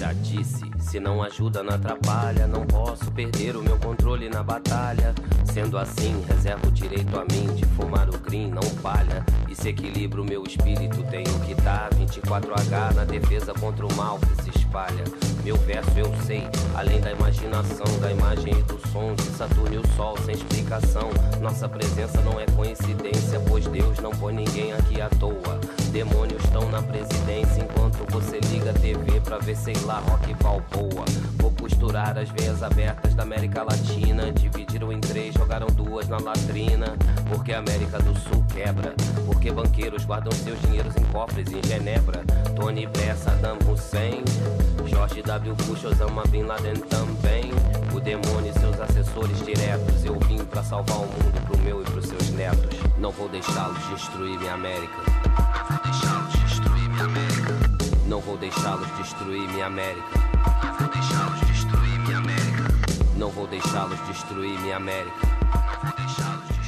já disse, se não ajuda, não atrapalha. Não posso perder o meu controle na batalha. Sendo assim, reservo o direito a mim de fumar o green, não falha. E se equilibra o meu espírito, tenho que dar 24H na defesa contra o mal que se espalha. Meu verso eu sei, além da imaginação, da imagem e do som de Saturno e o Sol, sem explicação. Nossa presença não é coincidência, pois Deus não põe ninguém aqui à toa demônios estão na presidência enquanto você liga a TV pra ver, sei lá, rock balboa. Vou costurar as veias abertas da América Latina. Dividiram em três, jogaram duas na latrina. Porque a América do Sul quebra. Porque banqueiros guardam seus dinheiros em cofres em Genebra. Tony Blair, Saddam Hussein. George W. Bush, Osama Bin Laden também. O demônio e seus assessores diretos. Eu vim pra salvar o mundo pro meu e pros seus netos. Não vou deixá-los destruir minha América. Não vou deixá-los destruir minha América. Não vou deixá-los destruir minha América. Não vou deixá-los destruir minha América. Não vou deixá-los destruir minha América.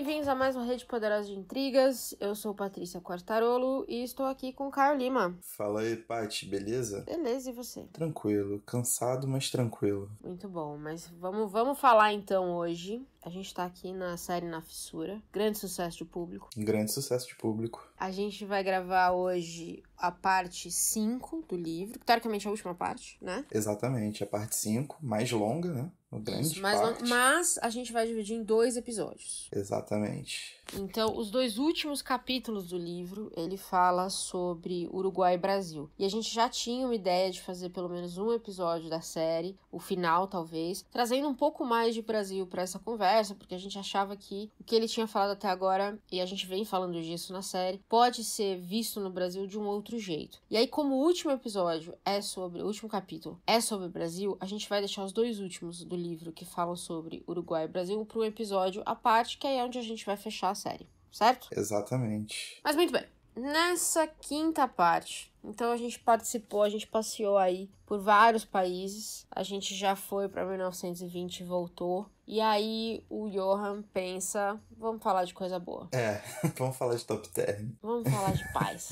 Bem-vindos a mais uma Rede Poderosa de Intrigas. Eu sou Patrícia Quartarolo e estou aqui com o Caio Lima. Fala aí, Paty, beleza? Beleza, e você? Tranquilo, cansado, mas tranquilo. Muito bom, mas vamos, vamos falar então hoje a gente tá aqui na série Na Fissura. Grande sucesso de público. Grande sucesso de público. A gente vai gravar hoje a parte 5 do livro, teoricamente é a última parte, né? Exatamente, a parte 5, mais longa, né? O grande Isso, mais parte. Long... Mas a gente vai dividir em dois episódios. Exatamente. Então, os dois últimos capítulos do livro, ele fala sobre Uruguai e Brasil. E a gente já tinha uma ideia de fazer pelo menos um episódio da série, o final talvez, trazendo um pouco mais de Brasil para essa conversa, porque a gente achava que o que ele tinha falado até agora, e a gente vem falando disso na série, pode ser visto no Brasil de um outro jeito. E aí, como o último episódio é sobre, o último capítulo é sobre o Brasil, a gente vai deixar os dois últimos do livro que falam sobre Uruguai e Brasil para um episódio à parte, que aí é onde a gente vai fechar série, certo? Exatamente. Mas muito bem. Nessa quinta parte, então a gente participou, a gente passeou aí por vários países. A gente já foi para 1920 e voltou. E aí o Johan pensa, vamos falar de coisa boa. É, vamos falar de top 10. Vamos falar de paz.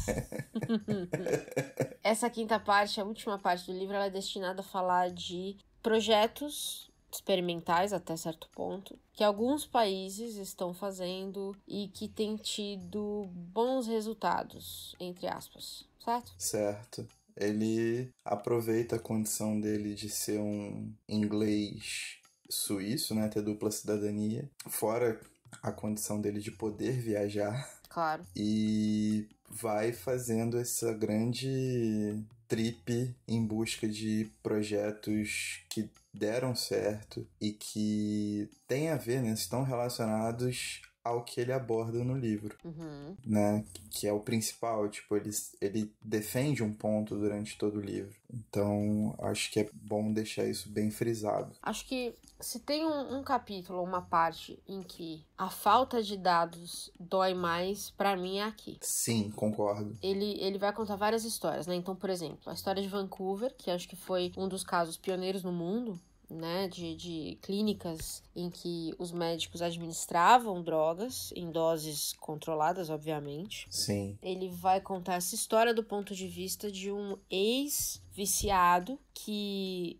Essa quinta parte, a última parte do livro, ela é destinada a falar de projetos experimentais até certo ponto, que alguns países estão fazendo e que tem tido bons resultados, entre aspas, certo? Certo. Ele aproveita a condição dele de ser um inglês suíço, né, ter dupla cidadania, fora a condição dele de poder viajar. Claro. E vai fazendo essa grande trip em busca de projetos que deram certo e que têm a ver, né, estão relacionados ao que ele aborda no livro, uhum. né? Que é o principal, tipo, ele, ele defende um ponto durante todo o livro. Então, acho que é bom deixar isso bem frisado. Acho que se tem um, um capítulo, uma parte em que a falta de dados dói mais, para mim é aqui. Sim, concordo. Ele, ele vai contar várias histórias, né? Então, por exemplo, a história de Vancouver, que acho que foi um dos casos pioneiros no mundo, né, de, de clínicas em que os médicos administravam drogas, em doses controladas, obviamente. Sim. Ele vai contar essa história do ponto de vista de um ex-viciado que.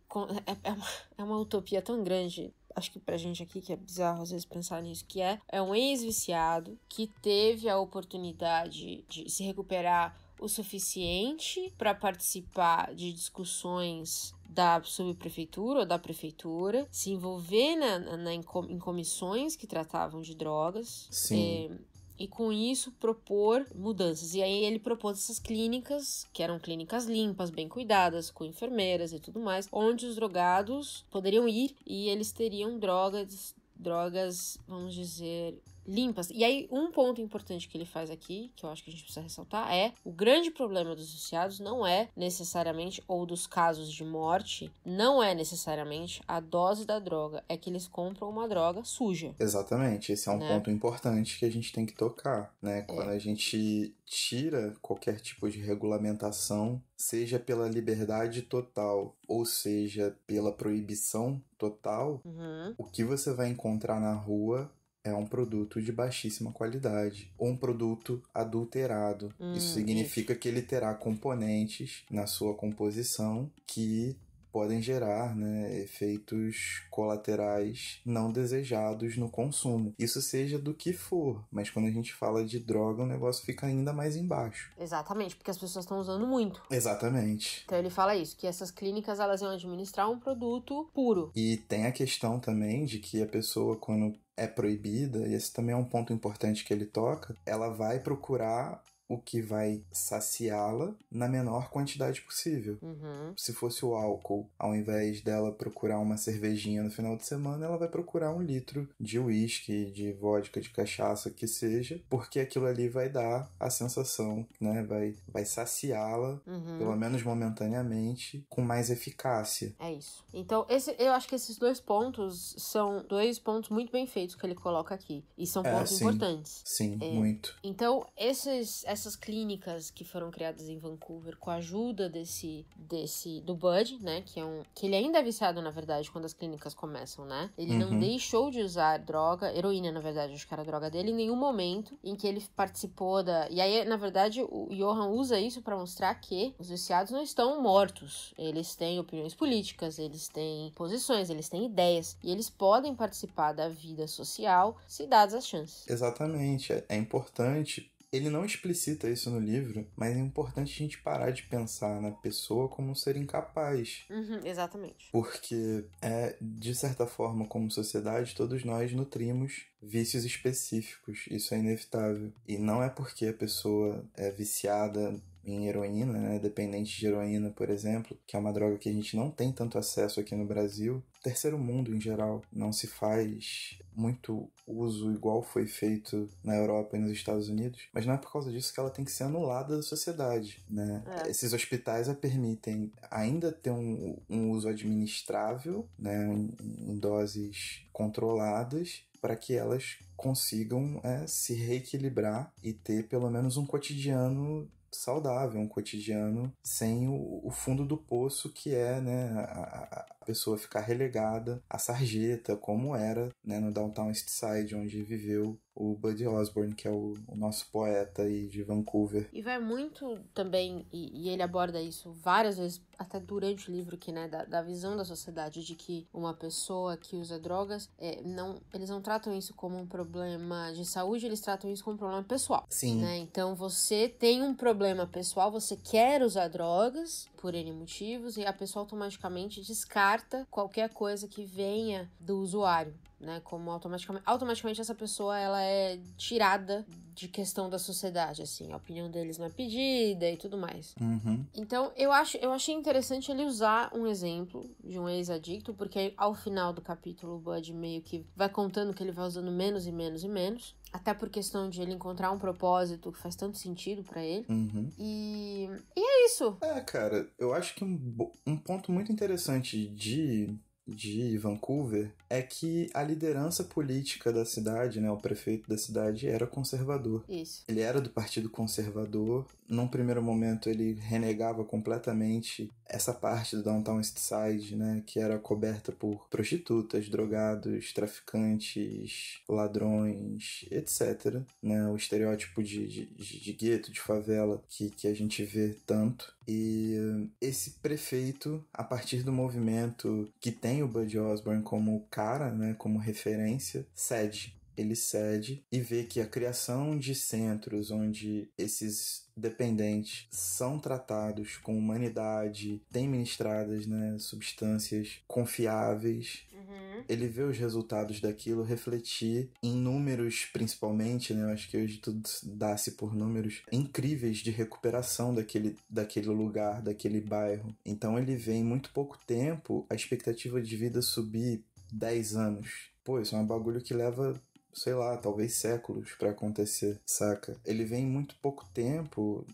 É, é uma, é uma utopia tão grande acho que pra gente aqui que é bizarro às vezes pensar nisso, que é, é um ex-viciado que teve a oportunidade de se recuperar o suficiente para participar de discussões da subprefeitura ou da prefeitura, se envolver na, na em, em, comissões que tratavam de drogas. Sim. É, e com isso propor mudanças. E aí ele propôs essas clínicas, que eram clínicas limpas, bem cuidadas, com enfermeiras e tudo mais, onde os drogados poderiam ir e eles teriam drogas drogas, vamos dizer, limpas. E aí, um ponto importante que ele faz aqui, que eu acho que a gente precisa ressaltar, é o grande problema dos viciados não é necessariamente, ou dos casos de morte, não é necessariamente a dose da droga, é que eles compram uma droga suja. Exatamente, esse é um né? ponto importante que a gente tem que tocar, né? É. Quando é. a gente tira qualquer tipo de regulamentação, seja pela liberdade total ou seja pela proibição total, uhum. o que você vai encontrar na rua é um produto de baixíssima qualidade ou um produto adulterado. Hum, Isso significa isso. que ele terá componentes na sua composição que podem gerar né, efeitos colaterais não desejados no consumo. Isso seja do que for, mas quando a gente fala de droga, o negócio fica ainda mais embaixo. Exatamente, porque as pessoas estão usando muito. Exatamente. Então ele fala isso, que essas clínicas elas iam administrar um produto puro. E tem a questão também de que a pessoa quando é proibida, e esse também é um ponto importante que ele toca, ela vai procurar o que vai saciá-la na menor quantidade possível. Uhum. Se fosse o álcool, ao invés dela procurar uma cervejinha no final de semana, ela vai procurar um litro de uísque, de vodka, de cachaça, que seja, porque aquilo ali vai dar a sensação, né? Vai, vai saciá-la, uhum. pelo menos momentaneamente, com mais eficácia. É isso. Então, esse, eu acho que esses dois pontos são dois pontos muito bem feitos que ele coloca aqui. E são é, pontos sim. importantes. Sim, é, muito. Então, esses essas clínicas que foram criadas em Vancouver com a ajuda desse desse do Bud, né, que é um que ele ainda é viciado na verdade quando as clínicas começam, né? Ele uhum. não deixou de usar droga, heroína na verdade, acho que era a droga dele em nenhum momento em que ele participou da E aí, na verdade, o Johan usa isso para mostrar que os viciados não estão mortos. Eles têm opiniões políticas, eles têm posições, eles têm ideias e eles podem participar da vida social se dadas as chances. Exatamente, é importante ele não explicita isso no livro, mas é importante a gente parar de pensar na pessoa como um ser incapaz. Uhum, exatamente. Porque é, de certa forma, como sociedade, todos nós nutrimos vícios específicos. Isso é inevitável. E não é porque a pessoa é viciada em heroína, né? dependente de heroína, por exemplo, que é uma droga que a gente não tem tanto acesso aqui no Brasil. Terceiro mundo, em geral, não se faz muito uso igual foi feito na Europa e nos Estados Unidos, mas não é por causa disso que ela tem que ser anulada da sociedade, né? É. Esses hospitais a permitem ainda ter um, um uso administrável, né, em, em doses controladas, para que elas consigam é, se reequilibrar e ter pelo menos um cotidiano saudável, um cotidiano sem o, o fundo do poço que é né, a, pessoa ficar relegada à sarjeta, como era né, no Downtown East Side, onde viveu o Buddy Osborne, que é o, o, nosso poeta aí de Vancouver. E vai muito também, e, e, ele aborda isso várias vezes, até durante o livro, que, né, da, da visão da sociedade de que uma pessoa que usa drogas, é, não, eles não tratam isso como um problema de saúde, eles tratam isso como um problema pessoal. Sim. Né? Então você tem um problema pessoal, você quer usar drogas, por N motivos, e a pessoa automaticamente descarta qualquer coisa que venha do usuário. Né, como automaticamente, automaticamente essa pessoa ela é tirada de questão da sociedade, assim, a opinião deles na é pedida e tudo mais. Uhum. Então, eu, acho, eu achei interessante ele usar um exemplo de um ex-adicto, porque ao final do capítulo o Bud meio que vai contando que ele vai usando menos e menos e menos. Até por questão de ele encontrar um propósito que faz tanto sentido para ele. Uhum. E... e é isso. É, cara, eu acho que um, um ponto muito interessante de de Vancouver é que a liderança política da cidade, né, o prefeito da cidade era conservador. Isso. Ele era do Partido Conservador num primeiro momento ele renegava completamente essa parte do Downtown East Side, né, que era coberta por prostitutas, drogados, traficantes, ladrões, etc. Né, o estereótipo de, de, de, de gueto, de favela que, que a gente vê tanto. E esse prefeito, a partir do movimento que tem o Bud Osborne como cara, né, como referência, cede ele cede e vê que a criação de centros onde esses dependentes são tratados com humanidade, têm ministradas né, substâncias confiáveis. Uhum. Ele vê os resultados daquilo refletir em números, principalmente, né? Eu acho que hoje tudo dá-se por números incríveis de recuperação daquele, daquele lugar, daquele bairro. Então ele vê em muito pouco tempo a expectativa de vida subir 10 anos. Pô, isso é um bagulho que leva sei lá, talvez séculos para acontecer, saca? Ele vem em muito pouco tempo.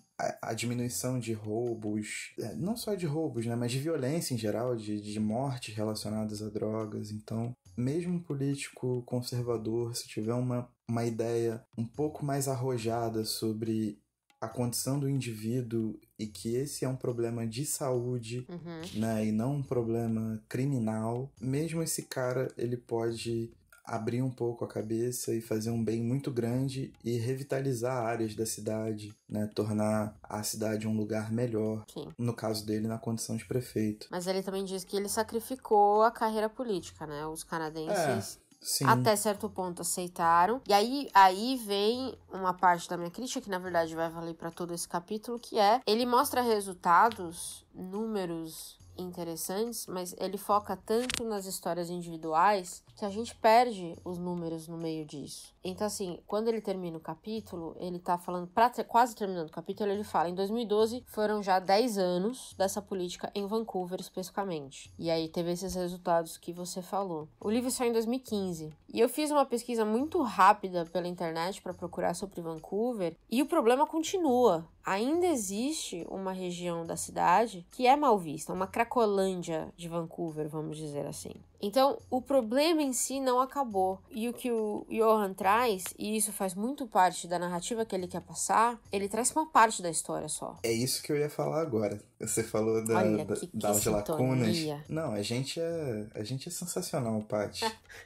A, diminuição de roubos, é, não só de roubos, né, mas de violência em geral, de, de mortes relacionadas a drogas. Então, mesmo um político conservador, se tiver uma, uma ideia um pouco mais arrojada sobre a condição do indivíduo e que esse é um problema de saúde, uhum. né, e não um problema criminal, mesmo esse cara, ele pode abrir um pouco a cabeça e fazer um bem muito grande e revitalizar áreas da cidade, né? Tornar a cidade um lugar melhor. Sim. No caso dele, na condição de prefeito. Mas ele também diz que ele sacrificou a carreira política, né? Os canadenses. É. Sim. Até certo ponto aceitaram. E aí, aí vem uma parte da minha crítica, que na verdade vai valer para todo esse capítulo, que é ele mostra resultados, números interessantes, mas ele foca tanto nas histórias individuais que a gente perde os números no meio disso. Então, assim, quando ele termina o capítulo, ele tá falando, pra ter, quase terminando o capítulo, ele fala: em 2012 foram já 10 anos dessa política em Vancouver, especificamente. E aí teve esses resultados que você falou. O livro saiu em 2015. E eu fiz uma pesquisa muito rápida pela internet para procurar sobre Vancouver. E o problema continua. Ainda existe uma região da cidade que é mal vista, uma Cracolândia de Vancouver, vamos dizer assim. Então, o problema em si não acabou. E o que o Johan traz, e isso faz muito parte da narrativa que ele quer passar, ele traz uma parte da história só. É isso que eu ia falar agora. Você falou da, Olha, da, que, que das sintonia. lacunas. Não, a gente é, a gente é sensacional, Paty.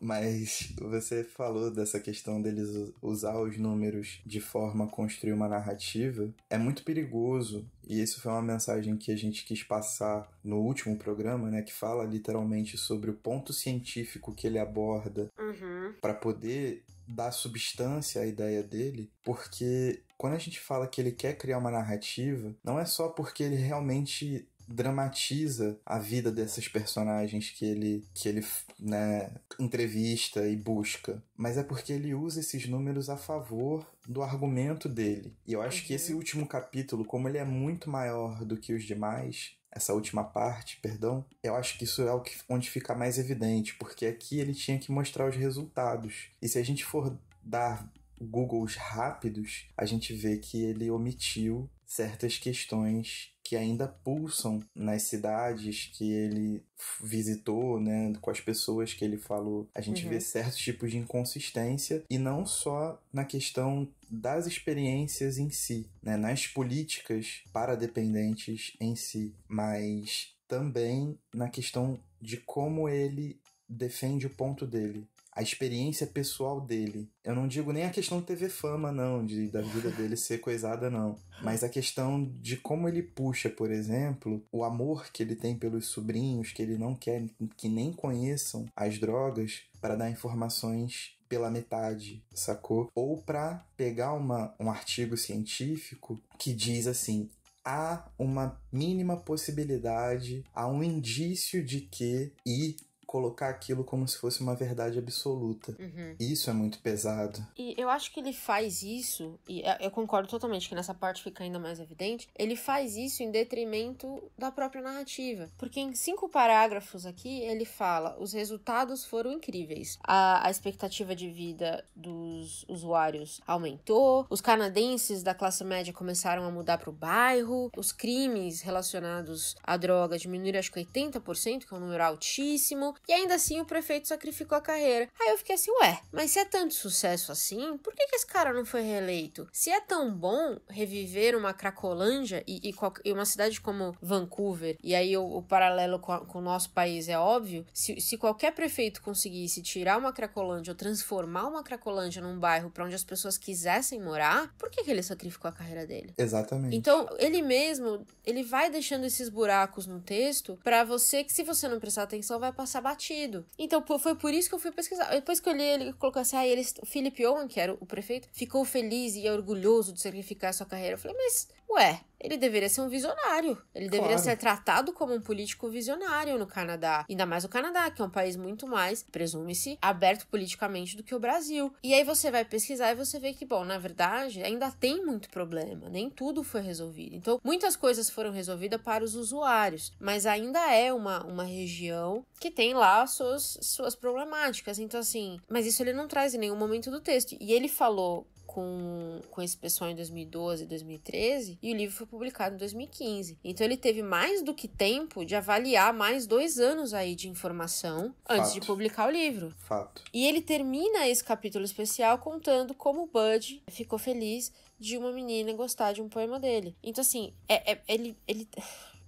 Mas você falou dessa questão deles usar os números de forma a construir uma narrativa. É muito perigoso, e isso foi uma mensagem que a gente quis passar no último programa, né? Que fala literalmente sobre o ponto científico que ele aborda uhum. para poder dar substância à ideia dele, porque quando a gente fala que ele quer criar uma narrativa, não é só porque ele realmente dramatiza a vida desses personagens que ele, que ele né, entrevista e busca. Mas é porque ele usa esses números a favor do argumento dele. E eu acho que esse uhum. último capítulo, como ele é muito maior do que os demais, essa última parte, perdão, eu acho que isso é o que, onde fica mais evidente, porque aqui ele tinha que mostrar os resultados. E se a gente for dar Googles rápidos, a gente vê que ele omitiu certas questões que ainda pulsam nas cidades que ele visitou, né, com as pessoas que ele falou. A gente uhum. vê certos tipos de inconsistência e não só na questão das experiências em si, né, nas políticas para dependentes em si, mas também na questão de como ele defende o ponto dele a experiência pessoal dele. Eu não digo nem a questão de TV fama, não, de, da vida dele ser coisada, não. Mas a questão de como ele puxa, por exemplo, o amor que ele tem pelos sobrinhos, que ele não quer que nem conheçam as drogas, para dar informações pela metade, sacou? Ou para pegar uma, um artigo científico que diz assim: há uma mínima possibilidade, há um indício de que e colocar aquilo como se fosse uma verdade absoluta. Uhum. Isso é muito pesado. E eu acho que ele faz isso, e é, eu concordo totalmente que nessa parte fica ainda mais evidente, ele faz isso em detrimento da própria narrativa. Porque em cinco parágrafos aqui, ele fala: os resultados foram incríveis. A, a expectativa de vida dos usuários aumentou, os canadenses da classe média começaram a mudar para o bairro, os crimes relacionados à droga diminuíram acho que 80%, que é um número altíssimo, e ainda assim o prefeito sacrificou a carreira. Aí eu fiquei assim, ué, mas se é tanto sucesso assim, por que, que esse cara não foi reeleito? Se é tão bom reviver uma Cracolândia e, e, e uma cidade como Vancouver, e aí o, o paralelo com, a, com, o nosso país é óbvio, se, se qualquer prefeito conseguisse tirar uma Cracolândia ou transformar uma Cracolândia num bairro para onde as pessoas quisessem morar, por que, que ele sacrificou a carreira dele? Exatamente. Então, ele mesmo, ele vai deixando esses buracos no texto para você que se você não prestar atenção vai passar batido. Então foi por isso que eu fui pesquisar. Depois que eu li ele colocou assim, ah, ele, o Felipe Owen, que era o prefeito, ficou feliz e orgulhoso de sacrificar sua carreira. Eu falei, mas, ué, ele deveria ser um visionário. Ele claro. deveria ser tratado como um político visionário no Canadá. Ainda mais o Canadá, que é um país muito mais, presume-se, aberto politicamente do que o Brasil. E aí você vai pesquisar e você vê que, bom, na verdade, ainda tem muito problema. Nem tudo foi resolvido. Então, muitas coisas foram resolvidas para os usuários, mas ainda é uma, uma região que tem lá suas, suas problemáticas. Então, assim, mas isso ele não traz em nenhum momento do texto. E ele falou com, com esse pessoal em 2012, 2013, e o livro foi publicado em 2015. Então ele teve mais do que tempo de avaliar mais dois anos aí de informação Fato. antes de publicar o livro. Fato. E ele termina esse capítulo especial contando como o Bud ficou feliz de uma menina gostar de um poema dele. Então, assim, é, é ele, ele.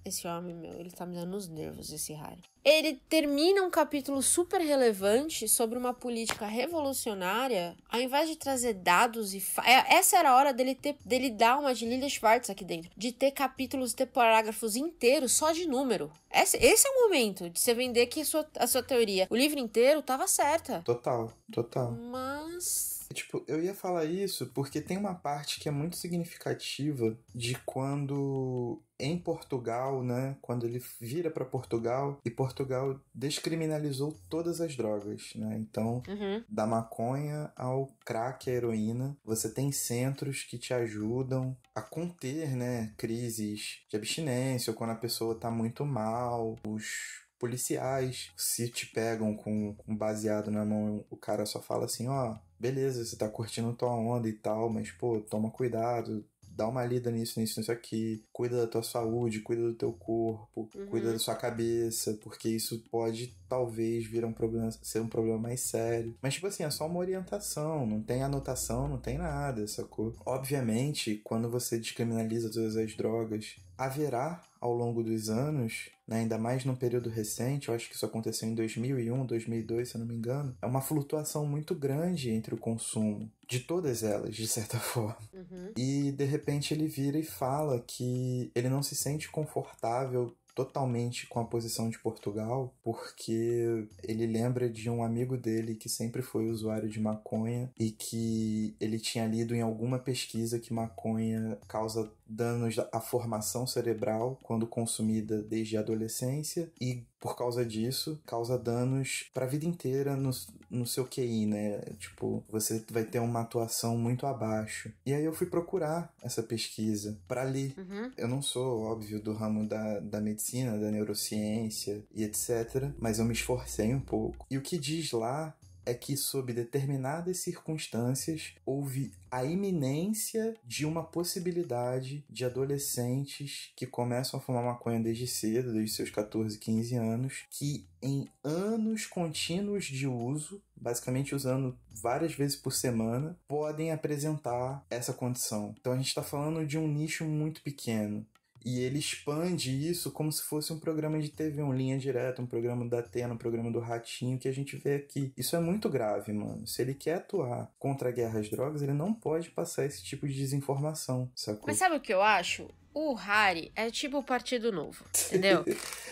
Esse homem, meu, ele tá me dando os nervos, esse Harry. Ele termina um capítulo super relevante sobre uma política revolucionária, ao invés de trazer dados e. Fa... É, essa era a hora dele, ter, dele dar uma de Lilia Schwartz aqui dentro, de ter capítulos, ter parágrafos inteiros só de número. Esse, esse é o momento de você vender que a sua, a sua teoria, o livro inteiro, tava certa. Total, total. Mas. Tipo, eu ia falar isso porque tem uma parte que é muito significativa de quando em Portugal, né, quando ele vira para Portugal, e Portugal descriminalizou todas as drogas, né? Então, uhum. da maconha ao crack, à heroína, você tem centros que te ajudam a conter, né, crises de abstinência ou quando a pessoa tá muito mal, os policiais se te pegam com um baseado na mão, o cara só fala assim, ó, beleza, você tá curtindo tua onda e tal, mas pô, toma cuidado, dá uma lida nisso, nisso, nisso aqui, cuida da tua saúde, cuida do teu corpo, uhum. cuida da sua cabeça, porque isso pode talvez vir um problema, ser um problema mais sério. Mas tipo assim, é só uma orientação, não tem anotação, não tem nada, sacou? Obviamente, quando você descriminaliza todas as drogas, haverá ao longo dos anos, né, ainda mais num período recente, eu acho que isso aconteceu em 2001, 2002, se eu não me engano, é uma flutuação muito grande entre o consumo de todas elas, de certa forma. Uhum. E de repente ele vira e fala que ele não se sente confortável totalmente com a posição de Portugal, porque ele lembra de um amigo dele que sempre foi usuário de maconha e que ele tinha lido em alguma pesquisa que maconha causa danos à formação cerebral quando consumida desde a adolescência e por causa disso causa danos para a vida inteira no, no seu QI, né? Tipo, você vai ter uma atuação muito abaixo. E aí eu fui procurar essa pesquisa para ler. Uhum. Eu não sou, óbvio, do ramo da, da medicina, da neurociência e etc, mas eu me esforcei um pouco. E o que diz lá é que, sob determinadas circunstâncias, houve a iminência de uma possibilidade de adolescentes que começam a fumar maconha desde cedo, desde seus 14, 15 anos, que em anos contínuos de uso, basicamente usando várias vezes por semana, podem apresentar essa condição. Então a gente está falando de um nicho muito pequeno. E ele expande isso como se fosse um programa de TV, um linha direta, um programa da Atena, um programa do Ratinho que a gente vê aqui. Isso é muito grave, mano. Se ele quer atuar contra a guerra às drogas, ele não pode passar esse tipo de desinformação, sacou? Mas sabe o que eu acho? o Hari é tipo o Partido Novo, entendeu?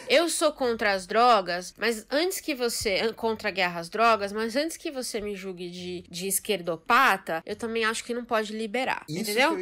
eu sou contra as drogas, mas antes que você. contra a guerra às drogas, mas antes que você me julgue de, de esquerdopata, eu também acho que não pode liberar. Isso entendeu?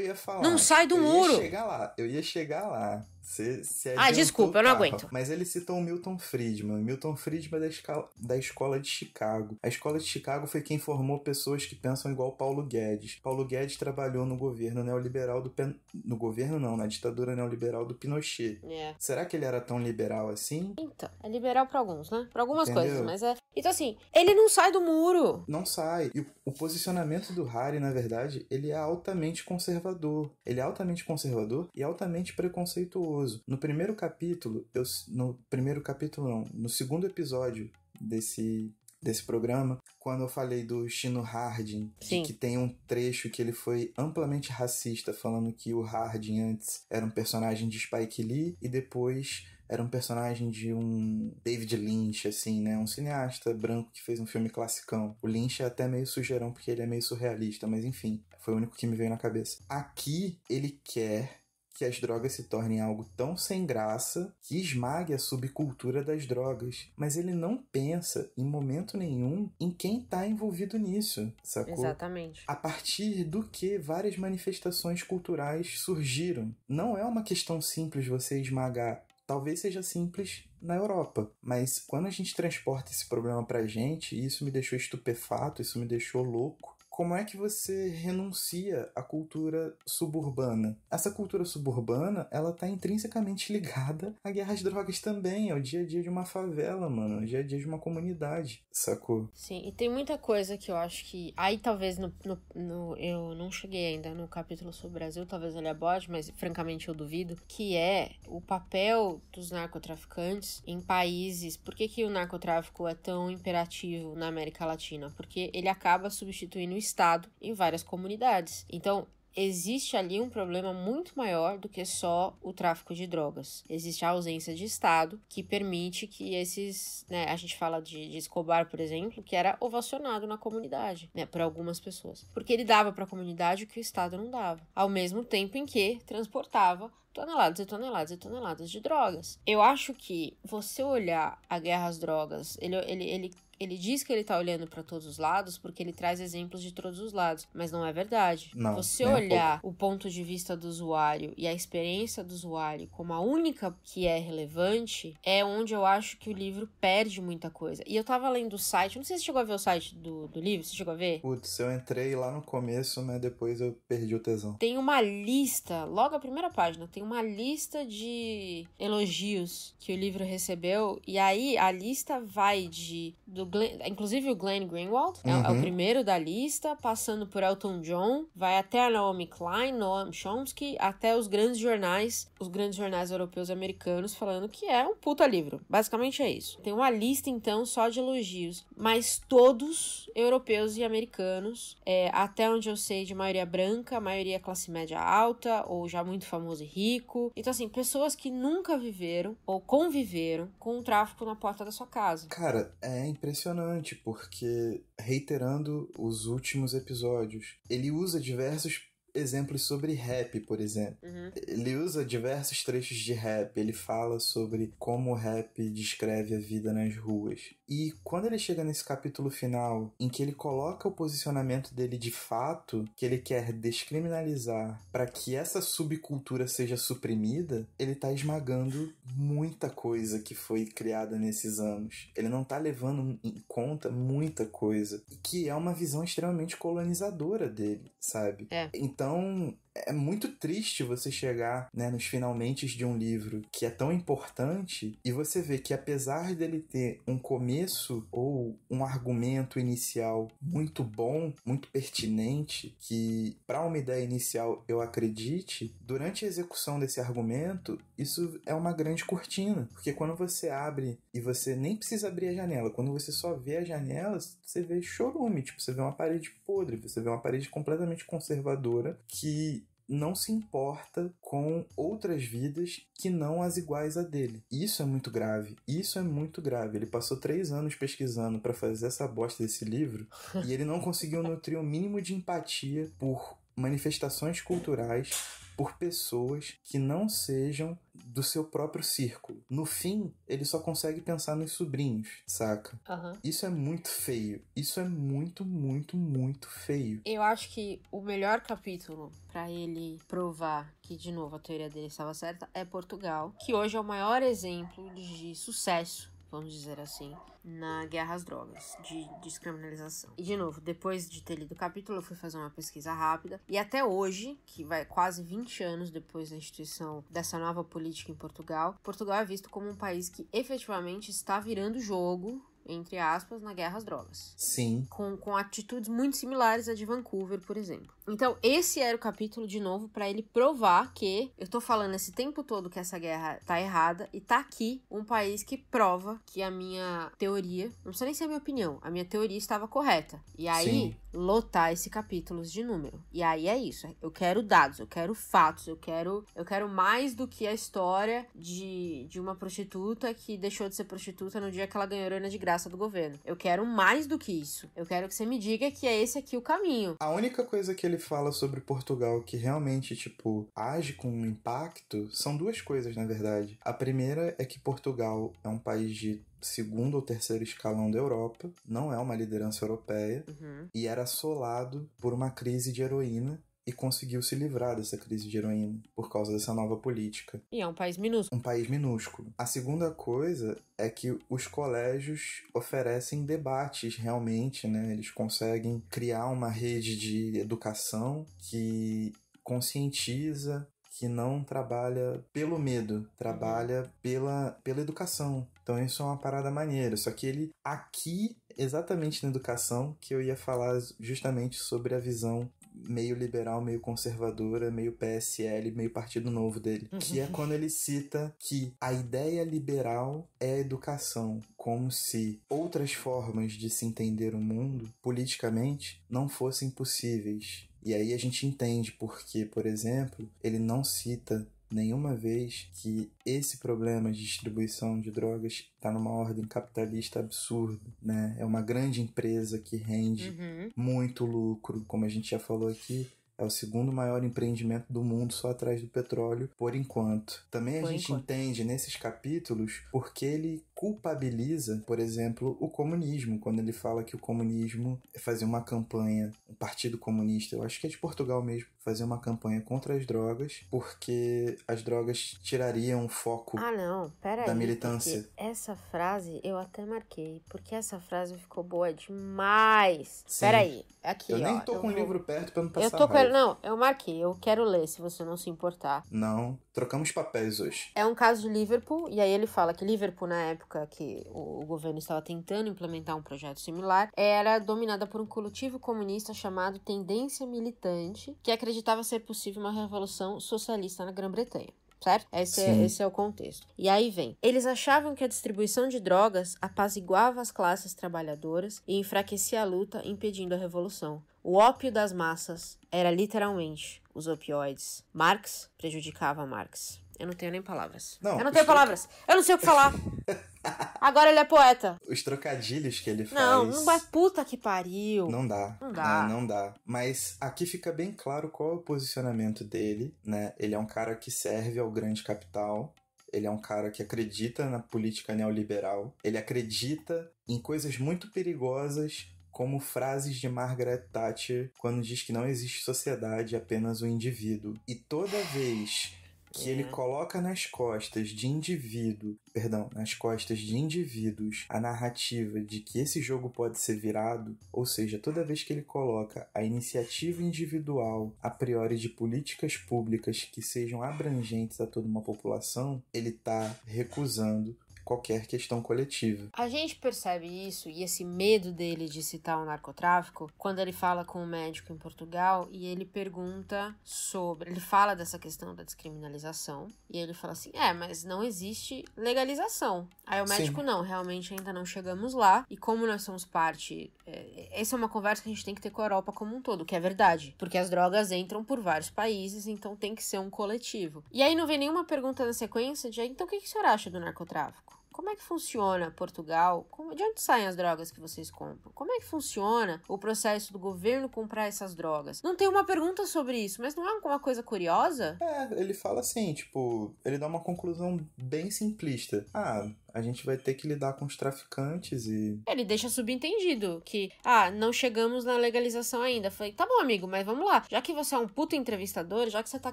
Não sai do eu muro. Ia chegar lá, eu ia chegar lá se é ah, desculpa, eu não aguento. Tapa. Mas ele citou o Milton Friedman. Milton Friedman é da, escala, da escola de Chicago. A escola de Chicago foi quem formou pessoas que pensam igual Paulo Guedes. Paulo Guedes trabalhou no governo neoliberal do... Pen... No governo não, na ditadura neoliberal do Pinochet. É. Será que ele era tão liberal assim? Então, é liberal pra alguns, né? Pra algumas Entendeu? coisas, mas é... Então assim, ele não sai do muro. Não sai. E o posicionamento do Harry, na verdade, ele é altamente conservador. Ele é altamente conservador e altamente preconceituoso. No primeiro capítulo, eu, no primeiro capítulo não, no segundo episódio desse desse programa, quando eu falei do Chino Hardin, que, que, tem um trecho que ele foi amplamente racista, falando que o Hardin antes era um personagem de Spike Lee e depois era um personagem de um David Lynch, assim, né? Um cineasta branco que fez um filme classicão. O Lynch é até meio sujeirão porque ele é meio surrealista, mas enfim, foi o único que me veio na cabeça. Aqui ele quer que as drogas se tornem algo tão sem graça que esmague a subcultura das drogas. Mas ele não pensa em momento nenhum em quem está envolvido nisso, sacou? Exatamente. A partir do que várias manifestações culturais surgiram. Não é uma questão simples você esmagar. Talvez seja simples na Europa, mas quando a gente transporta esse problema pra gente, isso me deixou estupefato, isso me deixou louco como é que você renuncia à cultura suburbana? Essa cultura suburbana, ela tá intrinsecamente ligada à guerra às drogas também, ao dia a dia de uma favela, mano, ao dia a dia de uma comunidade, sacou? Sim, e tem muita coisa que eu acho que. Aí talvez no, no, no eu não cheguei ainda no capítulo sobre o Brasil, talvez ele aborde, mas francamente eu duvido, que é o papel dos narcotraficantes em países. Por que, que o narcotráfico é tão imperativo na América Latina? Porque ele acaba substituindo o Estado em várias comunidades. Então, existe ali um problema muito maior do que só o tráfico de drogas. Existe a ausência de Estado que permite que esses. Né, a gente fala de, de Escobar, por exemplo, que era ovacionado na comunidade, né, por algumas pessoas. Porque ele dava para a comunidade o que o Estado não dava. Ao mesmo tempo em que transportava toneladas e toneladas e toneladas de drogas. Eu acho que você olhar a guerra às drogas, ele, ele, ele ele diz que ele tá olhando para todos os lados porque ele traz exemplos de todos os lados, mas não é verdade. Não, Você olhar um o ponto de vista do usuário e a experiência do usuário como a única que é relevante é onde eu acho que o livro perde muita coisa. E eu tava lendo o site, não sei se você chegou a ver o site do, do livro, você chegou a ver? Putz, eu entrei lá no começo, mas né, depois eu perdi o tesão. Tem uma lista, logo a primeira página, tem uma lista de elogios que o livro recebeu, e aí a lista vai de do Glenn, inclusive o Glenn Greenwald, uhum. é, é, o uhum. primeiro da lista, passando por Elton John, vai até a Naomi Klein, Noam Chomsky, até os grandes jornais, os grandes jornais europeus e americanos, falando que é um puta livro. Basicamente é isso. Tem uma lista, então, só de elogios, mas todos europeus e americanos, é, até onde eu sei, de maioria branca, maioria é classe média alta, ou já muito famoso e rico. Então, assim, pessoas que nunca viveram ou conviveram com o tráfico na porta da sua casa. Cara, é impressionante impressionante, porque, reiterando os últimos episódios, ele usa diversos exemplos sobre rap, por exemplo. Uhum. Ele usa diversos trechos de rap, ele fala sobre como o rap descreve a vida nas ruas. E quando ele chega nesse capítulo final, em que ele coloca o posicionamento dele de fato, que ele quer descriminalizar para que essa subcultura seja suprimida, ele tá esmagando muita coisa que foi criada nesses anos. Ele não tá levando em conta muita coisa, que é uma visão extremamente colonizadora dele, sabe? É. Então então, é muito triste você chegar né, nos finalmente de um livro que é tão importante e você vê que apesar dele ter um começo ou um argumento inicial muito bom, muito pertinente, que para uma ideia inicial eu acredite, durante a execução desse argumento, isso é uma grande cortina, porque quando você abre e você nem precisa abrir a janela, quando você só vê a janela, você vê chorume, tipo, você vê uma parede podre, você vê uma parede completamente conservadora que não se importa com outras vidas que não as iguais a dele. Isso é muito grave. Isso é muito grave. Ele passou três anos pesquisando para fazer essa bosta desse livro e ele não conseguiu nutrir o um mínimo de empatia por manifestações culturais por pessoas que não sejam do seu próprio círculo. No fim, ele só consegue pensar nos sobrinhos, saca? Uhum. Isso é muito feio. Isso é muito, muito, muito feio. Eu acho que o melhor capítulo para ele provar que, de novo, a teoria dele estava certa é Portugal, que hoje é o maior exemplo de sucesso vamos dizer assim, na guerra às drogas, de descriminalização. E de novo, depois de ter lido o capítulo, eu fui fazer uma pesquisa rápida e até hoje, que vai quase 20 anos depois da instituição dessa nova política em Portugal, Portugal é visto como um país que efetivamente está virando jogo entre aspas, na guerra às drogas. Sim. Com, com atitudes muito similares à de Vancouver, por exemplo. Então, esse era o capítulo, de novo, para ele provar que eu tô falando esse tempo todo que essa guerra tá errada e tá aqui um país que prova que a minha teoria, não sei nem se é a minha opinião, a minha teoria estava correta. E aí, Sim lotar esse capítulo de número. E aí é isso. Eu quero dados, eu quero fatos, eu quero eu quero mais do que a história de, de uma prostituta que deixou de ser prostituta no dia que ela ganhou urina de graça do governo. Eu quero mais do que isso. Eu quero que você me diga que é esse aqui o caminho. A única coisa que ele fala sobre Portugal que realmente, tipo, age com um impacto são duas coisas, na verdade. A primeira é que Portugal é um país de segundo ou terceiro escalão da Europa, não é uma liderança europeia, uhum. e era assolado por uma crise de heroína e conseguiu se livrar dessa crise de heroína por causa dessa nova política. E é um país minúsculo. Um país minúsculo. A segunda coisa é que os colégios oferecem debates realmente, né? Eles conseguem criar uma rede de educação que conscientiza que não trabalha pelo medo, trabalha uhum. pela, pela educação, então isso é uma parada maneira. Só que ele, aqui, exatamente na educação, que eu ia falar justamente sobre a visão meio liberal, meio conservadora, meio PSL, meio Partido Novo dele. Uhum. Que é quando ele cita que a ideia liberal é a educação, como se outras formas de se entender o mundo politicamente não fossem possíveis. E aí a gente entende porque, por exemplo, ele não cita nenhuma vez que esse problema de distribuição de drogas está numa ordem capitalista absurda, né? É uma grande empresa que rende uhum. muito lucro, como a gente já falou aqui. É o segundo maior empreendimento do mundo, só atrás do petróleo, por enquanto. Também a por gente enquanto. entende nesses capítulos porque ele culpabiliza, por exemplo, o comunismo, quando ele fala que o comunismo é fazer uma campanha, um Partido Comunista, eu acho que é de Portugal mesmo, fazer uma campanha contra as drogas, porque as drogas tirariam o foco ah, não, pera da aí, militância. Essa frase eu até marquei, porque essa frase ficou boa demais. Peraí, aqui. Eu ó, nem tô eu com o vou... livro perto pra não passar. Eu tô com... Não, eu marquei, eu quero ler, se você não se importar. Não, trocamos papéis hoje. É um caso de Liverpool, e aí ele fala que Liverpool, na época, época que o governo estava tentando implementar um projeto similar, era dominada por um coletivo comunista chamado Tendência Militante, que acreditava ser possível uma revolução socialista na Grã-Bretanha certo? Esse é, esse é, o contexto. E aí vem. Eles achavam que a distribuição de drogas apaziguava as classes trabalhadoras e enfraquecia a luta, impedindo a revolução. O ópio das massas era literalmente os opioides. Marx prejudicava Marx. Eu não tenho nem palavras. Não, eu não tenho tro... palavras. Eu não sei o que falar. Agora ele é poeta. Os trocadilhos que ele faz. Não, não vai. Puta que pariu. Não dá. Não ah, dá. Não, não, dá. Mas aqui fica bem claro qual é o posicionamento dele, né? Ele é um cara que serve ao grande capital. Ele é um cara que acredita na política neoliberal. Ele acredita em coisas muito perigosas como frases de Margaret Thatcher quando diz que não existe sociedade, apenas o um indivíduo. E toda vez que ele uhum. coloca nas costas de indivíduo, perdão, nas costas de indivíduos a narrativa de que esse jogo pode ser virado, ou seja, toda vez que ele coloca a iniciativa individual a priori de políticas públicas que sejam abrangentes a toda uma população, ele está recusando qualquer questão coletiva. A gente percebe isso e esse medo dele de citar o narcotráfico quando ele fala com o um médico em Portugal e ele pergunta sobre. Ele fala dessa questão da descriminalização e ele fala assim: é, mas não existe legalização. Aí o médico, Sim. não, realmente ainda não chegamos lá e como nós somos parte. É, essa é uma conversa que a gente tem que ter com a Europa como um todo, que é verdade, porque as drogas entram por vários países, então tem que ser um coletivo. E aí não vem nenhuma pergunta na sequência de: então o que, que o senhor acha do narcotráfico? Como é que funciona Portugal? De onde saem as drogas que vocês compram? Como é que funciona o processo do governo comprar essas drogas? Não tem uma pergunta sobre isso, mas não é uma coisa curiosa? É, ele fala assim, tipo, ele dá uma conclusão bem simplista. Ah, a gente vai ter que lidar com os traficantes e. É, ele deixa subentendido que, ah, não chegamos na legalização ainda. falei, tá bom, amigo, mas vamos lá. Já que você é um puto entrevistador, já que você tá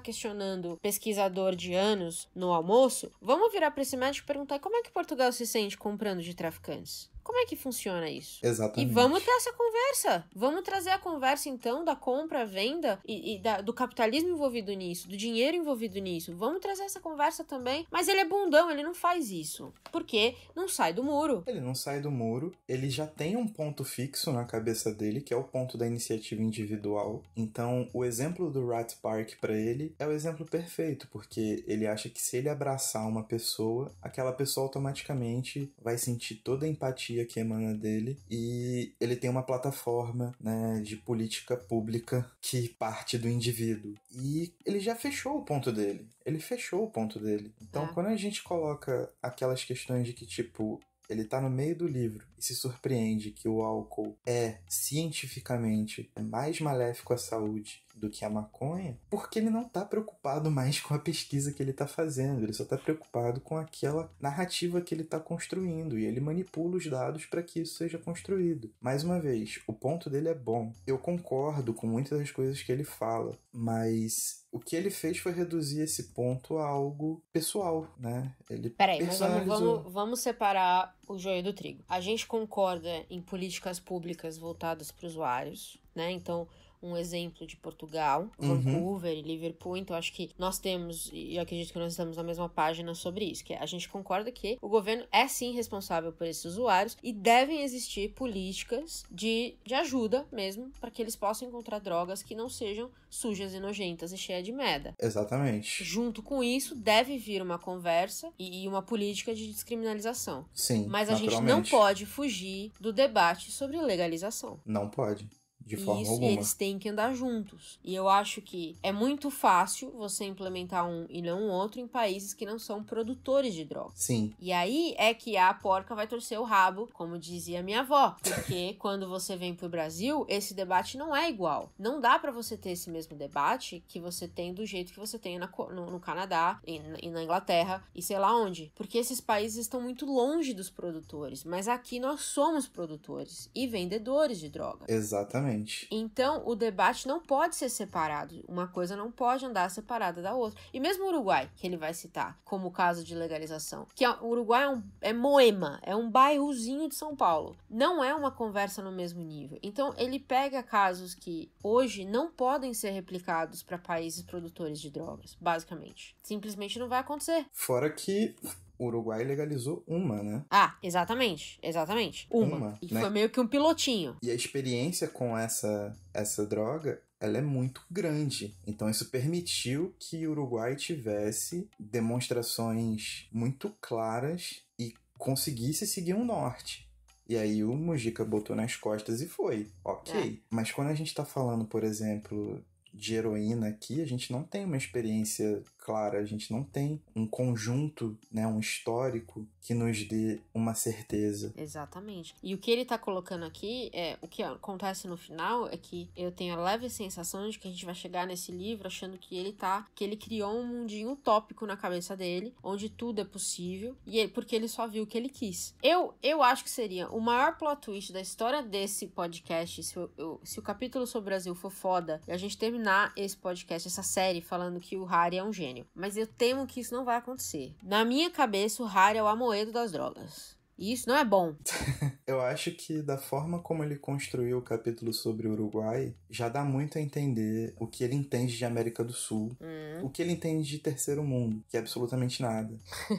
questionando pesquisador de anos no almoço, vamos virar pra esse médico e perguntar como é que Portugal se sente comprando de traficantes. Como é que funciona isso? Exatamente. E vamos ter essa conversa. Vamos trazer a conversa, então, da compra, venda e, e da, do capitalismo envolvido nisso, do dinheiro envolvido nisso. Vamos trazer essa conversa também. Mas ele é bundão, ele não faz isso. Porque não sai do muro. Ele não sai do muro. Ele já tem um ponto fixo na cabeça dele, que é o ponto da iniciativa individual. Então, o exemplo do Rat Park para ele é o exemplo perfeito, porque ele acha que se ele abraçar uma pessoa, aquela pessoa automaticamente vai sentir toda a empatia energia que emana dele e ele tem uma plataforma né, de política pública que parte do indivíduo. E ele já fechou o ponto dele. Ele fechou o ponto dele. Então, é. quando a gente coloca aquelas questões de que, tipo, ele está no meio do livro e se surpreende que o álcool é cientificamente mais maléfico à saúde do que a maconha, porque ele não está preocupado mais com a pesquisa que ele está fazendo, ele só está preocupado com aquela narrativa que ele está construindo e ele manipula os dados para que isso seja construído. Mais uma vez, o ponto dele é bom. Eu concordo com muitas das coisas que ele fala, mas o que ele fez foi reduzir esse ponto a algo pessoal, né? Ele Peraí, personalizou... vamos, vamos, vamos separar o joio do trigo. A gente concorda em políticas públicas voltadas para usuários, né? Então, um exemplo de Portugal, uhum. Vancouver e Liverpool. Então acho que nós temos, e acredito que nós estamos na mesma página sobre isso, que é, a gente concorda que o governo é sim responsável por esses usuários e devem existir políticas de, de ajuda mesmo para que eles possam encontrar drogas que não sejam sujas e nojentas e cheias de merda. Exatamente. Junto com isso, deve vir uma conversa e, e uma política de descriminalização. Sim. Mas a gente não pode fugir do debate sobre legalização. Não pode. De forma Isso, alguma. eles têm que andar juntos. E eu acho que é muito fácil você implementar um e não o outro em países que não são produtores de drogas. Sim. E aí é que a porca vai torcer o rabo, como dizia minha avó. Porque quando você vem pro Brasil, esse debate não é igual. Não dá para você ter esse mesmo debate que você tem do jeito que você tem na, no, no, Canadá e e na Inglaterra e sei lá onde. Porque esses países estão muito longe dos produtores. Mas aqui nós somos produtores e vendedores de drogas. Exatamente. Exatamente. Então, o debate não pode ser separado. Uma coisa não pode andar separada da outra. E mesmo o Uruguai, que ele vai citar como caso de legalização, que é, o Uruguai é, um, é Moema, é um bairrozinho de São Paulo. Não é uma conversa no mesmo nível. Então, ele pega casos que hoje não podem ser replicados para países produtores de drogas, basicamente. Simplesmente não vai acontecer. Fora que o Uruguai legalizou uma, né? Ah, exatamente. Exatamente. Uma. uma e né? foi meio que um pilotinho. E a experiência com essa, essa droga ela é muito grande. Então isso permitiu que o Uruguai tivesse demonstrações muito claras e conseguisse seguir um norte. E aí o Mujica botou nas costas e foi. Ok. É. Mas quando a gente está falando, por exemplo, de heroína aqui, a gente não tem uma experiência clara. A gente não tem um conjunto, né, um histórico que nos dê uma certeza. Exatamente. E o que ele está colocando aqui é o que acontece no final é que eu tenho a leve sensação de que a gente vai chegar nesse livro achando que ele tá, que ele criou um mundinho utópico na cabeça dele, onde tudo é possível, e ele, porque ele só viu o que ele quis. Eu eu acho que seria o maior plot twist da história desse podcast, se, eu, eu, se o capítulo sobre o Brasil for foda, e a gente terminar esse podcast, essa série falando que o Harry é um gênio gênio, mas eu temo que isso não vai acontecer. Na minha cabeça, o Harry é o Amoedo das drogas. E isso não é bom. eu acho que da forma como ele construiu o capítulo sobre o Uruguai, já dá muito a entender o que ele entende de América do Sul, hum. o que ele entende de terceiro mundo, que é absolutamente nada.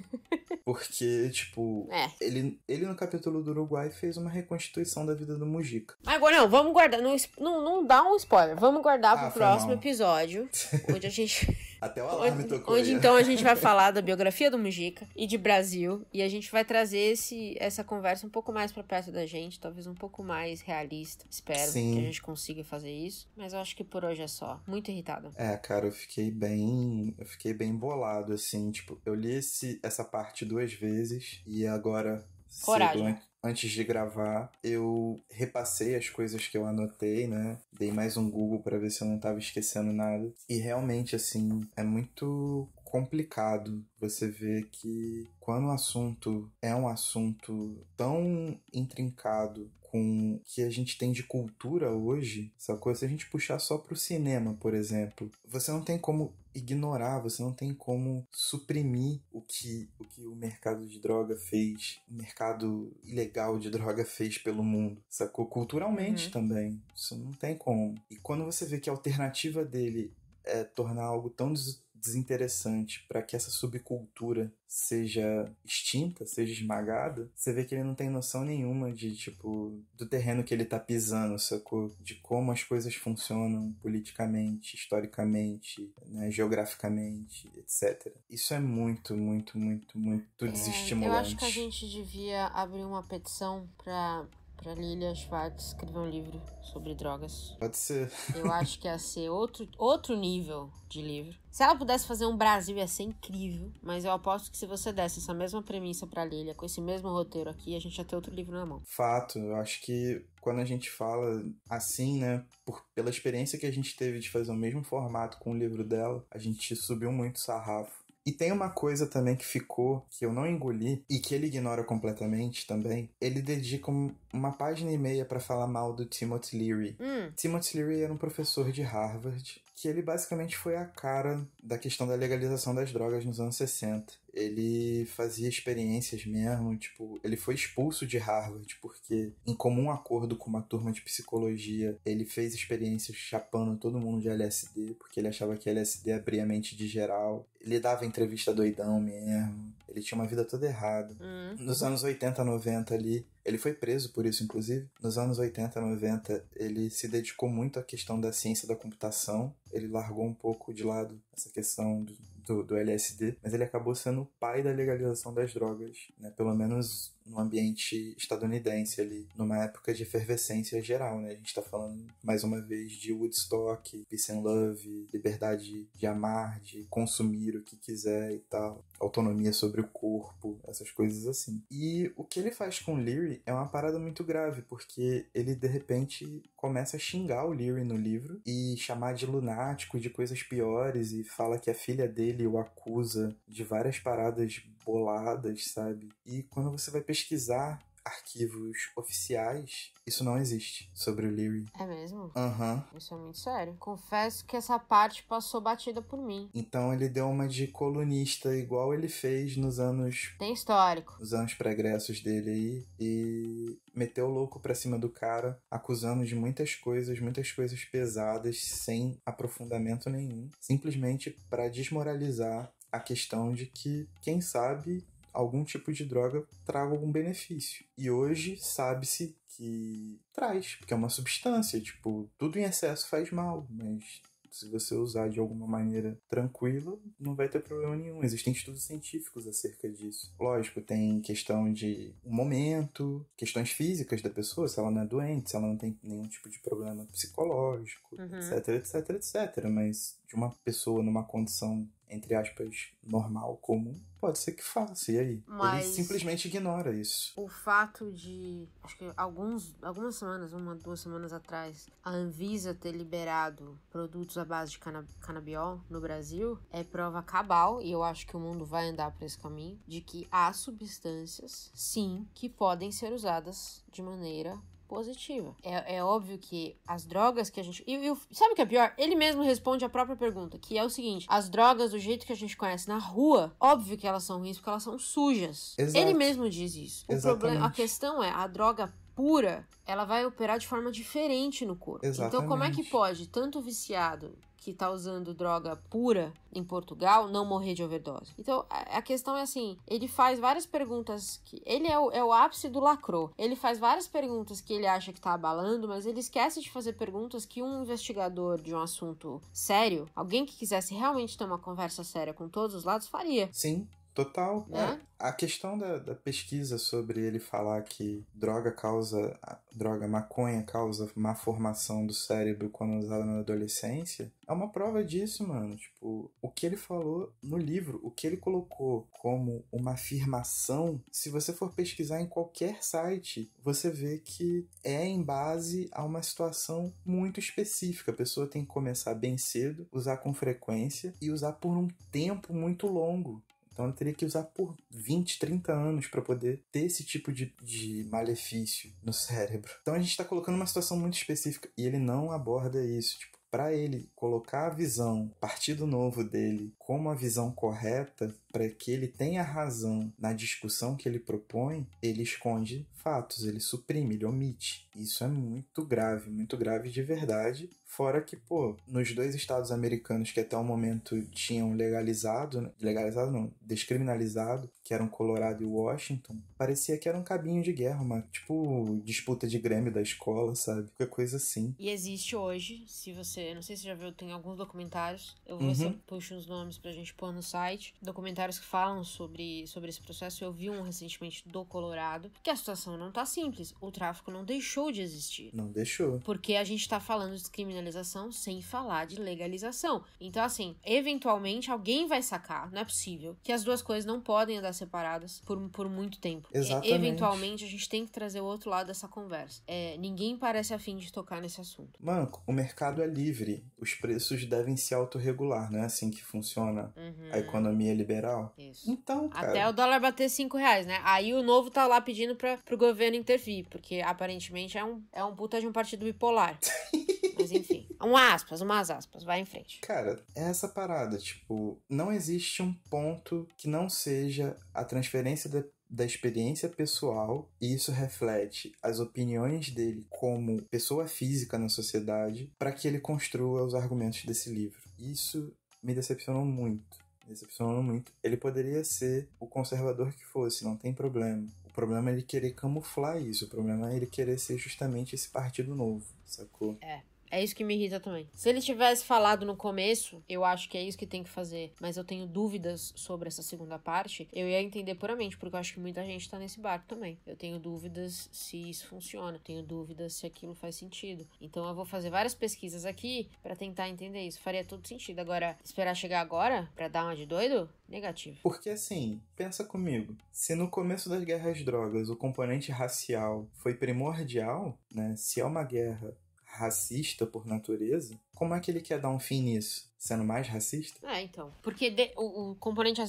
Porque, tipo, é. ele, ele no capítulo do Uruguai fez uma reconstituição da vida do Mujica. Agora não, vamos guardar. Não, não, não dá um spoiler. Vamos guardar ah, pro próximo mal. episódio. onde a gente. Até o alarme hoje, tocou. Hoje, então, a gente vai falar da biografia do Mujica e de Brasil. E a gente vai trazer esse, essa conversa um pouco mais pra perto da gente, talvez um pouco mais realista. Espero Sim. que a gente consiga fazer isso. Mas eu acho que por hoje é só. Muito irritada. É, cara, eu fiquei bem. Eu fiquei bem bolado, assim. Tipo, eu li esse, essa parte duas vezes e agora. Coragem antes de gravar, eu repassei as coisas que eu anotei, né? Dei mais um Google para ver se eu não tava esquecendo nada. E realmente, assim, é muito complicado você ver que quando o assunto é um assunto tão intrincado com o que a gente tem de cultura hoje, sacou? Se a gente puxar só pro cinema, por exemplo, você não tem como ignorar, você não tem como suprimir o que o, que o mercado de droga fez, o mercado ilegal de droga fez pelo mundo, sacou? Culturalmente uhum. também, isso não tem como. E quando você vê que a alternativa dele é tornar algo tão desinteressante para que essa subcultura seja extinta, seja esmagada, você vê que ele não tem noção nenhuma de, tipo, do terreno que ele tá pisando, sacou? De como as coisas funcionam politicamente, historicamente, né, geograficamente, etc. Isso é muito, muito, muito, muito desestimulante. É, eu acho que a gente devia abrir uma petição para pra Lilia Schwartz escrever um livro sobre drogas. Pode ser. Eu acho que ia ser outro, outro nível de livro. Se ela pudesse fazer um Brasil, ia ser incrível. Mas eu aposto que se você desse essa mesma premissa pra Lilia, com esse mesmo roteiro aqui, a gente ia ter outro livro na mão. Fato, eu acho que quando a gente fala assim, né, por, pela experiência que a gente teve de fazer o mesmo formato com o livro dela, a gente subiu muito o sarrafo. E tem uma coisa também que ficou, que eu não engoli, e que ele ignora completamente também. Ele dedica um uma página e meia para falar mal do Timothy Leary. Hum. Timothy Leary era um professor de Harvard que ele basicamente foi a cara da questão da legalização das drogas nos anos 60. Ele fazia experiências mesmo, tipo, ele foi expulso de Harvard porque, em comum acordo com uma turma de psicologia, ele fez experiências chapando todo mundo de LSD, porque ele achava que LSD abria a mente de geral. Ele dava entrevista doidão mesmo ele tinha uma vida toda errada. Hum. Nos anos 80, 90 ali, ele foi preso por isso, inclusive. Nos anos 80, 90, ele se dedicou muito à questão da ciência da computação. Ele largou um pouco de lado essa questão do, do, do LSD, mas ele acabou sendo o pai da legalização das drogas, né? Pelo menos no ambiente estadunidense ali, numa época de efervescência geral, né? A gente tá falando mais uma vez de Woodstock, Peace and Love, liberdade de amar, de consumir o que quiser e tal, autonomia sobre o corpo, essas coisas assim. E o que ele faz com o Leary é uma parada muito grave, porque ele de repente começa a xingar o Leary no livro e chamar de lunático, de coisas piores e fala que a filha dele o acusa de várias paradas boladas, sabe? E quando você vai pesquisar arquivos oficiais, isso não existe sobre o Leary. É mesmo? Aham. Uhum. Isso é muito sério. Confesso que essa parte passou batida por mim. Então ele deu uma de colunista, igual ele fez nos anos. Tem histórico. Nos anos pregressos dele aí. E meteu o louco pra cima do cara, acusando de muitas coisas, muitas coisas pesadas, sem aprofundamento nenhum. Simplesmente para desmoralizar a questão de que, quem sabe, algum tipo de droga traga algum benefício. E hoje sabe-se que traz, porque é uma substância, tipo, tudo em excesso faz mal, mas se você usar de alguma maneira tranquila, não vai ter problema nenhum. Existem estudos científicos acerca disso. Lógico, tem questão de momento, questões físicas da pessoa, se ela não é doente, se ela não tem nenhum tipo de problema psicológico, uhum. etc, etc, etc. Mas de uma pessoa numa condição entre aspas, normal, comum, pode ser que faça, e aí? Mas ele simplesmente ignora isso. O fato de, acho que alguns, algumas semanas, uma, duas semanas atrás, a Anvisa ter liberado produtos à base de cana canabiol no Brasil é prova cabal, e eu acho que o mundo vai andar por esse caminho, de que há substâncias, sim, que podem ser usadas de maneira positiva. É, é óbvio que as drogas que a gente. E, e, sabe o que é pior? Ele mesmo responde a própria pergunta, que é o seguinte: as drogas, do jeito que a gente conhece na rua, óbvio que elas são ruins porque elas são sujas. Exato. Ele mesmo diz isso. O problema, a questão é, a droga pura, ela vai operar de forma diferente no corpo. Exatamente. Então, como é que pode tanto viciado que está usando droga pura em Portugal não morrer de overdose. Então a questão é assim: ele faz várias perguntas que. Ele é o, é o ápice do lacro. Ele faz várias perguntas que ele acha que está abalando, mas ele esquece de fazer perguntas que um investigador de um assunto sério, alguém que quisesse realmente ter uma conversa séria com todos os lados, faria. Sim. Total. Né? É, a questão da, da, pesquisa sobre ele falar que droga causa. droga, maconha causa má formação do cérebro quando usada na adolescência é uma prova disso, mano. Tipo, o que ele falou no livro, o que ele colocou como uma afirmação, se você for pesquisar em qualquer site, você vê que é em base a uma situação muito específica. A pessoa tem que começar bem cedo, usar com frequência e usar por um tempo muito longo. Então eu teria que usar por 20, 30 anos para poder ter esse tipo de, de malefício no cérebro. Então a gente está colocando uma situação muito específica e ele não aborda isso. Tipo, para ele colocar a visão, partido novo dele, como a visão correta, para que ele tenha razão na discussão que ele propõe, ele esconde fatos, ele suprime, ele omite. Isso é muito grave, muito grave de verdade. Fora que, pô, nos dois estados americanos que até o momento tinham legalizado, né, legalizado não, descriminalizado, que eram Colorado e Washington, parecia que era um cabinho de guerra, uma tipo disputa de Grêmio da escola, sabe? Qualquer coisa assim. E existe hoje, se você, não sei se já viu, tem alguns documentários, eu vou uhum. sempre puxo uns nomes pra gente pôr no site, documentários que falam sobre, sobre esse processo. Eu vi um recentemente do Colorado, que a situação não tá simples. O tráfico não deixou de existir. Não deixou. Porque a gente tá falando de criminalização sem falar de legalização. Então, assim, eventualmente alguém vai sacar, não é possível, que as duas coisas não podem andar separadas por, por muito tempo. Exatamente. E, eventualmente a gente tem que trazer o outro lado dessa conversa. É, ninguém parece afim de tocar nesse assunto. Manco, o mercado é livre, os preços devem se autorregular, não é assim que funciona uhum. a economia liberal? Isso. Então, cara... Até o dólar bater 5 reais, né? Aí o novo tá lá pedindo pra, pro governo intervir, porque aparentemente é um, é um puta de um partido bipolar. Mas enfim. Um aspas, umas aspas, vai em frente. Cara, é essa parada, tipo, não existe um ponto que não seja a transferência da da experiência pessoal e isso reflete as opiniões dele como pessoa física na sociedade para que ele construa os argumentos desse livro. Isso me decepcionou muito. Me decepcionou muito. Ele poderia ser o conservador que fosse, não tem problema. O problema é ele querer camuflar isso, o problema é ele querer ser justamente esse partido novo, sacou? É. É isso que me irrita também. Se ele tivesse falado no começo, eu acho que é isso que tem que fazer, mas eu tenho dúvidas sobre essa segunda parte, eu ia entender puramente, porque eu acho que muita gente tá nesse barco também. Eu tenho dúvidas se isso funciona, tenho dúvidas se aquilo faz sentido. Então eu vou fazer várias pesquisas aqui para tentar entender isso. Faria todo sentido. Agora, esperar chegar agora para dar uma de doido? Negativo. Porque assim, pensa comigo. Se no começo das guerras drogas o componente racial foi primordial, né? Se é uma guerra racista por natureza, como é que ele quer dar um fim nisso? Sendo mais racista? É, então. Porque de, o, o, componente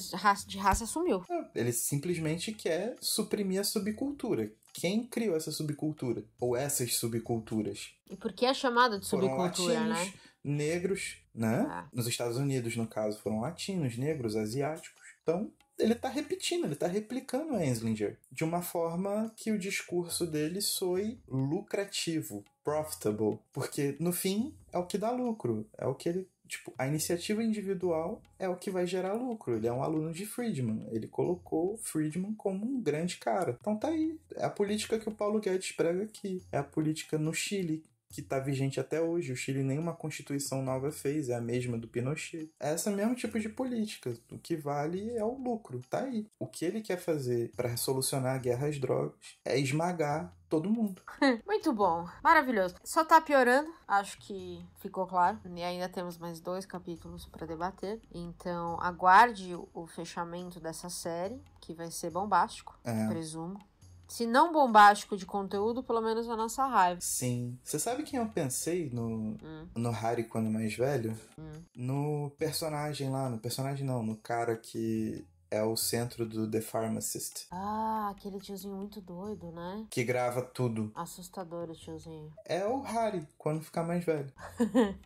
de raça, sumiu. É, ele simplesmente quer suprimir a subcultura. Quem criou essa subcultura? Ou essas subculturas? E por que é chamada de subcultura, foram né? latinos, né? negros, né? Ah. Nos Estados Unidos, no caso, foram latinos, negros, asiáticos. Então, ele tá repetindo, ele tá replicando Enslinger de uma forma que o discurso dele soe lucrativo profitable, porque no fim é o que dá lucro, é o que ele, tipo, a iniciativa individual é o que vai gerar lucro. Ele é um aluno de Friedman, ele colocou Friedman como um grande cara. Então tá aí, é a política que o Paulo Guedes prega aqui, é a política no Chile que está vigente até hoje. O Chile nenhuma constituição nova fez, é a mesma do Pinochet. É esse mesmo tipo de política. O que vale é o lucro, tá aí. O que ele quer fazer para solucionar a guerra às drogas é esmagar todo mundo. Muito bom, maravilhoso. Só tá piorando, acho que ficou claro. E ainda temos mais dois capítulos para debater. Então aguarde o fechamento dessa série, que vai ser bombástico, é. presumo se não bombástico de conteúdo, pelo menos a nossa raiva. Sim. Você sabe quem eu pensei no, hum. no Harry quando mais velho? Hum. No personagem lá, no personagem não, no cara que é o centro do The Pharmacist. Ah, aquele tiozinho muito doido, né? Que grava tudo. Assustador o tiozinho. É o Harry, quando ficar mais velho.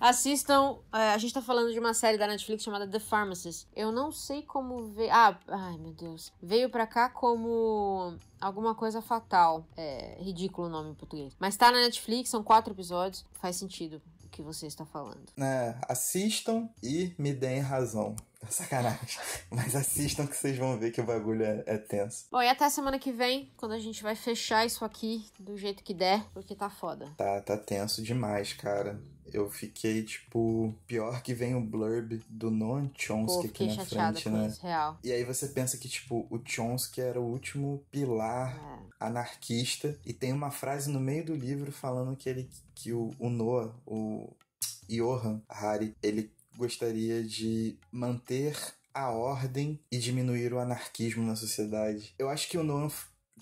Assistam. É, a gente tá falando de uma série da Netflix chamada The Pharmacist. Eu não sei como ver. Ah, ai meu Deus. Veio pra cá como alguma coisa fatal. É ridículo o nome em português. Mas tá na Netflix, são quatro episódios. Faz sentido o que você está falando. É, assistam e me deem razão. Sacanagem. Mas assistam que vocês vão ver que o bagulho é, é, tenso. Bom, e até semana que vem, quando a gente vai fechar isso aqui do jeito que der, porque tá foda. Tá, tá tenso demais, cara. Eu fiquei, tipo, pior que vem o blurb do Noam Chomsky Pô, aqui na frente, né? Isso, real. E aí você pensa que, tipo, o Chomsky era o último pilar é. anarquista. E tem uma frase no meio do livro falando que ele que o, o Noah, o Johan Harry, ele gostaria de manter a ordem e diminuir o anarquismo na sociedade. Eu acho que o Noam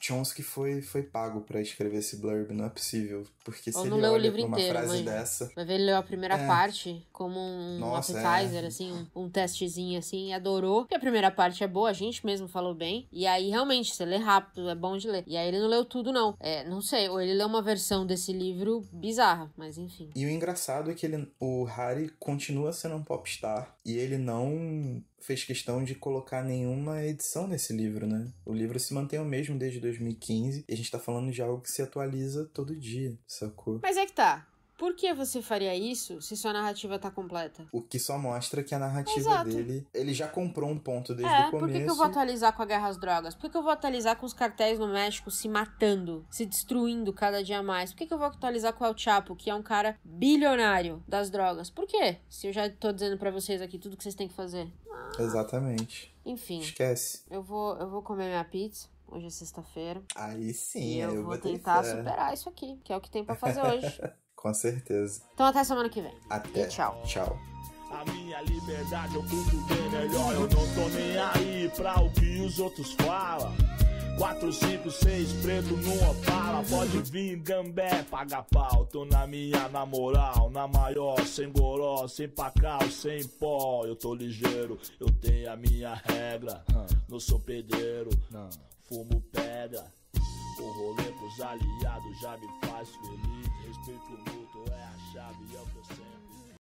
Chomsky foi, foi pago para escrever esse blurb, não é possível porque Ou se não ele leu o livro inteiro, mãe. Dessa... Mas ele leu a primeira é. parte como um Nossa, appetizer, é. assim, um, um testezinho, assim, e adorou. Porque a primeira parte é boa, a gente mesmo falou bem. E aí, realmente, você lê rápido, é bom de ler. E aí ele não leu tudo, não. É, não sei, ou ele leu uma versão desse livro bizarra, mas enfim. E o engraçado é que ele, o Harry continua sendo um popstar. E ele não fez questão de colocar nenhuma edição nesse livro, né? O livro se mantém o mesmo desde 2015 e a gente tá falando de algo que se atualiza todo dia. Sacou? Mas é que tá. Por que você faria isso se sua narrativa tá completa? O que só mostra que a narrativa Exato. dele. Ele já comprou um ponto desde é, o começo. Por que, que eu vou atualizar com a guerra às drogas? Por que, que, eu vou atualizar com os cartéis no México se matando, se destruindo cada dia mais? Por que, que eu vou atualizar com o El Chapo, que é um cara bilionário das drogas? Por quê? Se eu já tô dizendo para vocês aqui tudo que vocês têm que fazer. Ah. Exatamente. Enfim. Esquece. Eu vou, eu vou comer minha pizza. Hoje é sexta-feira. Aí sim, e eu, eu vou, vou tentar deixar. superar isso aqui, que é o que tem para fazer hoje. Com certeza. Então até semana que vem. Até. E tchau. Tchau. A minha liberdade é eu cuido bem melhor. Eu não tô nem aí pra o que os outros falam. 4, 5, 6, preto numa opala. Pode vir, gambé, paga pau. Tô na minha, na moral, na maior, sem goró, sem pacal, sem pó. Eu tô ligeiro, eu tenho a minha regra. Ah. Não sou pedreiro. Não fumo pedra. O rolê pros aliados já me faz feliz. Respeito mútuo é a chave, é o que eu sempre.